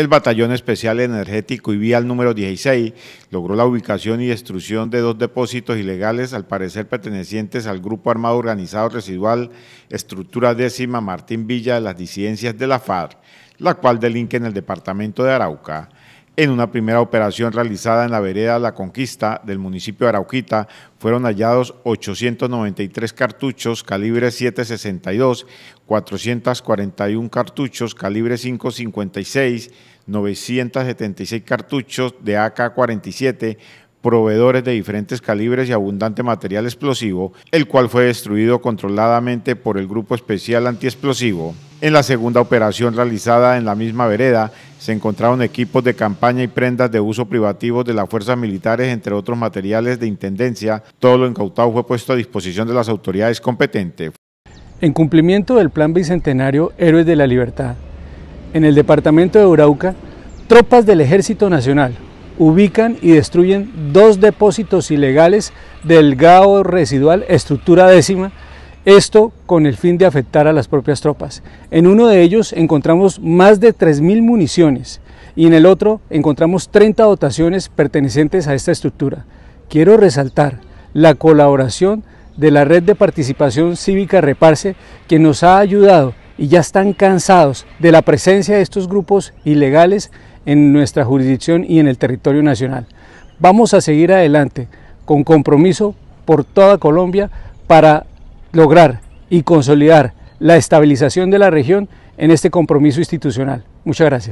El Batallón Especial Energético y Vial número 16 logró la ubicación y destrucción de dos depósitos ilegales, al parecer pertenecientes al Grupo Armado Organizado Residual Estructura Décima Martín Villa de las Disidencias de la FARC, la cual delinque en el departamento de Arauca. En una primera operación realizada en la vereda La Conquista del municipio de Arauquita, fueron hallados 893 cartuchos calibre 7.62, 441 cartuchos calibre 5.56, 976 cartuchos de AK-47, proveedores de diferentes calibres y abundante material explosivo, el cual fue destruido controladamente por el Grupo Especial Antiexplosivo. En la segunda operación realizada en la misma vereda, se encontraron equipos de campaña y prendas de uso privativo de las fuerzas militares, entre otros materiales de intendencia. Todo lo incautado fue puesto a disposición de las autoridades competentes. En cumplimiento del Plan Bicentenario Héroes de la Libertad, en el departamento de Urauca, tropas del Ejército Nacional ubican y destruyen dos depósitos ilegales del GAO residual estructura décima esto con el fin de afectar a las propias tropas. En uno de ellos encontramos más de 3.000 municiones y en el otro encontramos 30 dotaciones pertenecientes a esta estructura. Quiero resaltar la colaboración de la Red de Participación Cívica Reparse, que nos ha ayudado y ya están cansados de la presencia de estos grupos ilegales en nuestra jurisdicción y en el territorio nacional. Vamos a seguir adelante con compromiso por toda Colombia para lograr y consolidar la estabilización de la región en este compromiso institucional. Muchas gracias.